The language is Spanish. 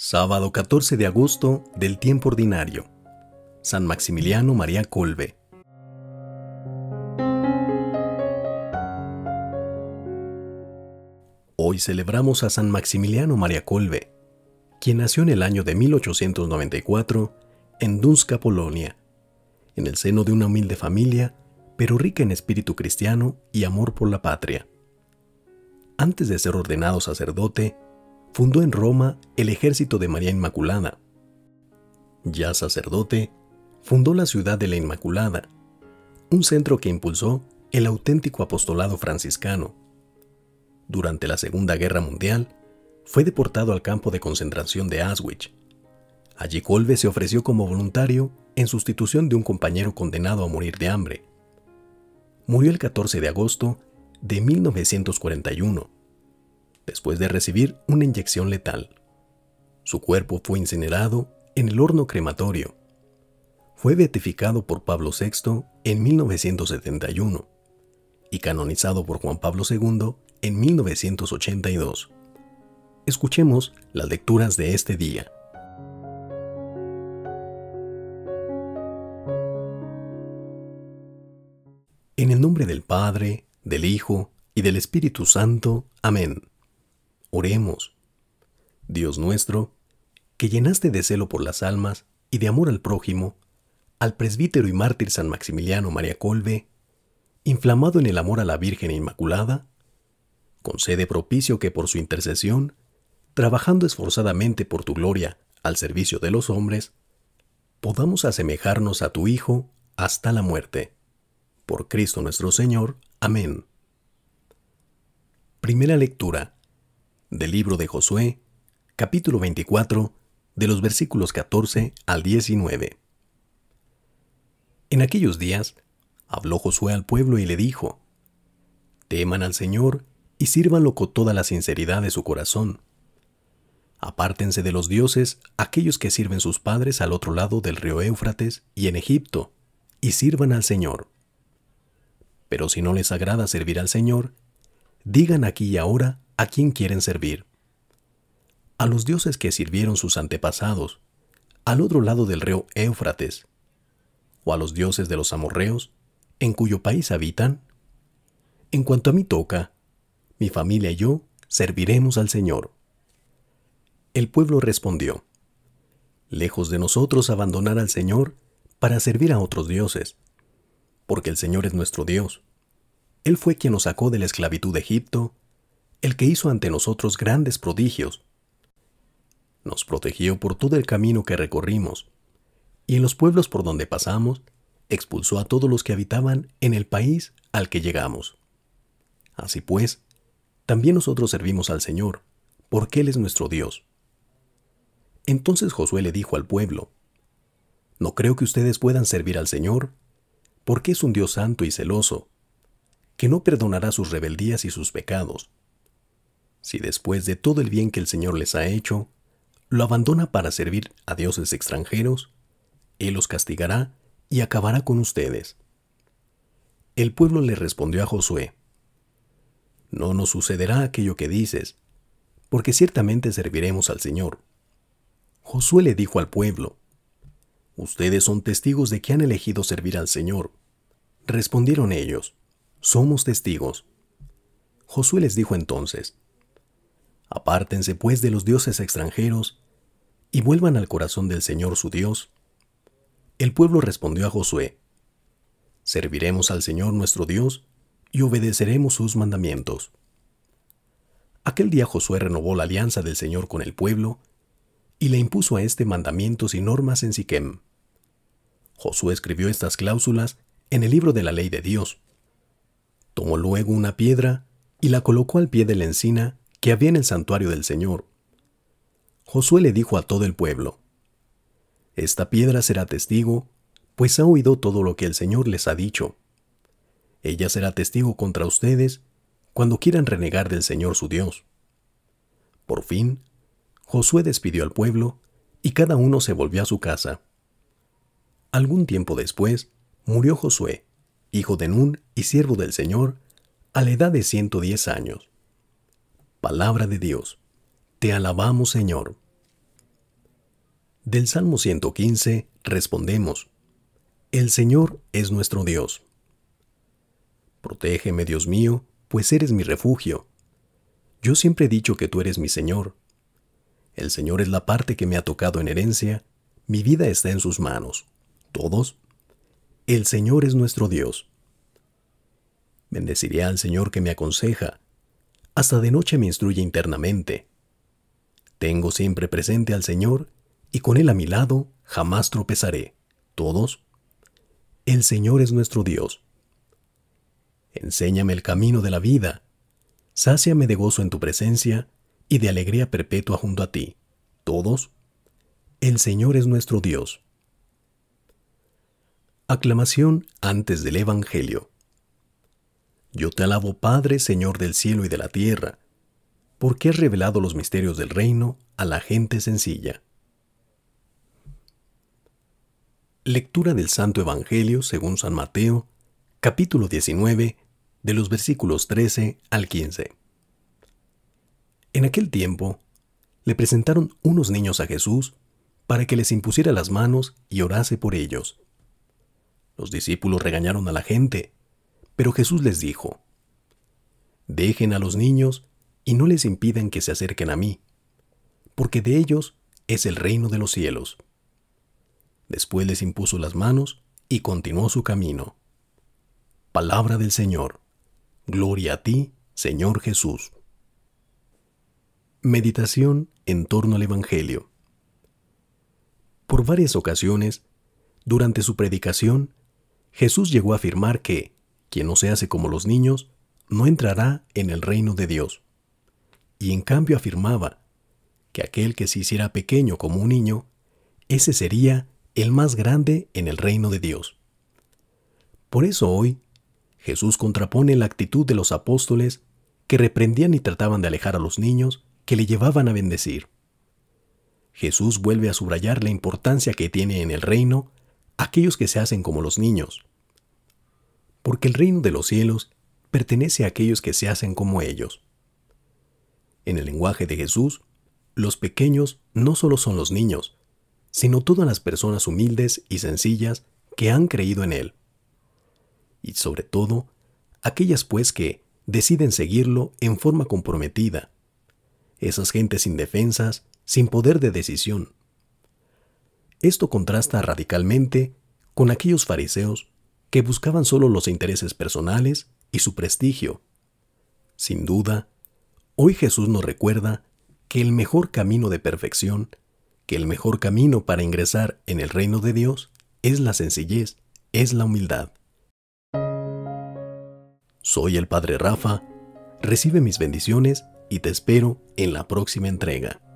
Sábado 14 de agosto del tiempo ordinario. San Maximiliano María Colbe. Hoy celebramos a San Maximiliano María Colbe, quien nació en el año de 1894 en Dunska, Polonia, en el seno de una humilde familia, pero rica en espíritu cristiano y amor por la patria. Antes de ser ordenado sacerdote, fundó en Roma el ejército de María Inmaculada. Ya sacerdote, fundó la ciudad de la Inmaculada, un centro que impulsó el auténtico apostolado franciscano. Durante la Segunda Guerra Mundial, fue deportado al campo de concentración de Auschwitz. Allí Colbe se ofreció como voluntario en sustitución de un compañero condenado a morir de hambre. Murió el 14 de agosto de 1941 después de recibir una inyección letal. Su cuerpo fue incinerado en el horno crematorio. Fue beatificado por Pablo VI en 1971 y canonizado por Juan Pablo II en 1982. Escuchemos las lecturas de este día. En el nombre del Padre, del Hijo y del Espíritu Santo. Amén. Oremos. Dios nuestro, que llenaste de celo por las almas y de amor al prójimo, al presbítero y mártir San Maximiliano María Colbe, inflamado en el amor a la Virgen Inmaculada, concede propicio que por su intercesión, trabajando esforzadamente por tu gloria al servicio de los hombres, podamos asemejarnos a tu Hijo hasta la muerte. Por Cristo nuestro Señor. Amén. Primera lectura del libro de Josué, capítulo 24, de los versículos 14 al 19. En aquellos días, habló Josué al pueblo y le dijo, Teman al Señor y sírvanlo con toda la sinceridad de su corazón. Apártense de los dioses aquellos que sirven sus padres al otro lado del río Éufrates y en Egipto, y sirvan al Señor. Pero si no les agrada servir al Señor, digan aquí y ahora a quién quieren servir. A los dioses que sirvieron sus antepasados, al otro lado del río Éufrates, o a los dioses de los amorreos, en cuyo país habitan. En cuanto a mí toca, mi familia y yo serviremos al Señor. El pueblo respondió, lejos de nosotros abandonar al Señor para servir a otros dioses, porque el Señor es nuestro Dios. Él fue quien nos sacó de la esclavitud de Egipto el que hizo ante nosotros grandes prodigios. Nos protegió por todo el camino que recorrimos, y en los pueblos por donde pasamos, expulsó a todos los que habitaban en el país al que llegamos. Así pues, también nosotros servimos al Señor, porque Él es nuestro Dios. Entonces Josué le dijo al pueblo, No creo que ustedes puedan servir al Señor, porque es un Dios santo y celoso, que no perdonará sus rebeldías y sus pecados, si después de todo el bien que el Señor les ha hecho, lo abandona para servir a dioses extranjeros, Él los castigará y acabará con ustedes. El pueblo le respondió a Josué, No nos sucederá aquello que dices, porque ciertamente serviremos al Señor. Josué le dijo al pueblo, Ustedes son testigos de que han elegido servir al Señor. Respondieron ellos, Somos testigos. Josué les dijo entonces, Apártense pues de los dioses extranjeros, y vuelvan al corazón del Señor su Dios. El pueblo respondió a Josué, Serviremos al Señor nuestro Dios, y obedeceremos sus mandamientos. Aquel día Josué renovó la alianza del Señor con el pueblo, y le impuso a este mandamientos y normas en Siquem. Josué escribió estas cláusulas en el libro de la ley de Dios. Tomó luego una piedra y la colocó al pie de la encina que había en el santuario del Señor. Josué le dijo a todo el pueblo, Esta piedra será testigo, pues ha oído todo lo que el Señor les ha dicho. Ella será testigo contra ustedes cuando quieran renegar del Señor su Dios. Por fin, Josué despidió al pueblo y cada uno se volvió a su casa. Algún tiempo después, murió Josué, hijo de Nun y siervo del Señor, a la edad de 110 años. Palabra de Dios. Te alabamos, Señor. Del Salmo 115 respondemos, El Señor es nuestro Dios. Protégeme, Dios mío, pues eres mi refugio. Yo siempre he dicho que tú eres mi Señor. El Señor es la parte que me ha tocado en herencia, mi vida está en sus manos. ¿Todos? El Señor es nuestro Dios. Bendeciré al Señor que me aconseja, hasta de noche me instruye internamente. Tengo siempre presente al Señor, y con Él a mi lado jamás tropezaré. Todos. El Señor es nuestro Dios. Enséñame el camino de la vida. Sáciame de gozo en tu presencia y de alegría perpetua junto a ti. Todos. El Señor es nuestro Dios. Aclamación antes del Evangelio. Yo te alabo, Padre, Señor del cielo y de la tierra, porque has revelado los misterios del reino a la gente sencilla. Lectura del Santo Evangelio según San Mateo, capítulo 19, de los versículos 13 al 15. En aquel tiempo, le presentaron unos niños a Jesús para que les impusiera las manos y orase por ellos. Los discípulos regañaron a la gente pero Jesús les dijo, Dejen a los niños y no les impidan que se acerquen a mí, porque de ellos es el reino de los cielos. Después les impuso las manos y continuó su camino. Palabra del Señor. Gloria a ti, Señor Jesús. Meditación en torno al Evangelio. Por varias ocasiones, durante su predicación, Jesús llegó a afirmar que quien no se hace como los niños, no entrará en el reino de Dios. Y en cambio afirmaba que aquel que se hiciera pequeño como un niño, ese sería el más grande en el reino de Dios. Por eso hoy, Jesús contrapone la actitud de los apóstoles que reprendían y trataban de alejar a los niños que le llevaban a bendecir. Jesús vuelve a subrayar la importancia que tiene en el reino aquellos que se hacen como los niños, porque el reino de los cielos pertenece a aquellos que se hacen como ellos. En el lenguaje de Jesús, los pequeños no solo son los niños, sino todas las personas humildes y sencillas que han creído en Él. Y sobre todo, aquellas pues que deciden seguirlo en forma comprometida. Esas gentes indefensas, sin poder de decisión. Esto contrasta radicalmente con aquellos fariseos que buscaban solo los intereses personales y su prestigio. Sin duda, hoy Jesús nos recuerda que el mejor camino de perfección, que el mejor camino para ingresar en el reino de Dios es la sencillez, es la humildad. Soy el Padre Rafa, recibe mis bendiciones y te espero en la próxima entrega.